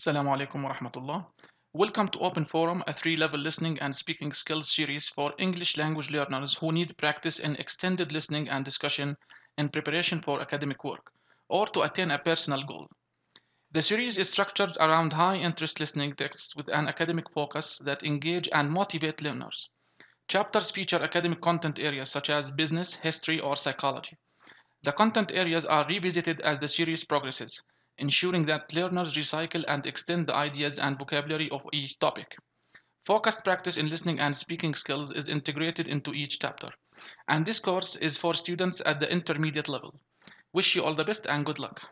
Assalamu alaikum wa rahmatullah. Welcome to Open Forum, a three level listening and speaking skills series for English language learners who need practice in extended listening and discussion in preparation for academic work or to attain a personal goal. The series is structured around high interest listening texts with an academic focus that engage and motivate learners. Chapters feature academic content areas such as business, history, or psychology. The content areas are revisited as the series progresses ensuring that learners recycle and extend the ideas and vocabulary of each topic. Focused practice in listening and speaking skills is integrated into each chapter. And this course is for students at the intermediate level. Wish you all the best and good luck.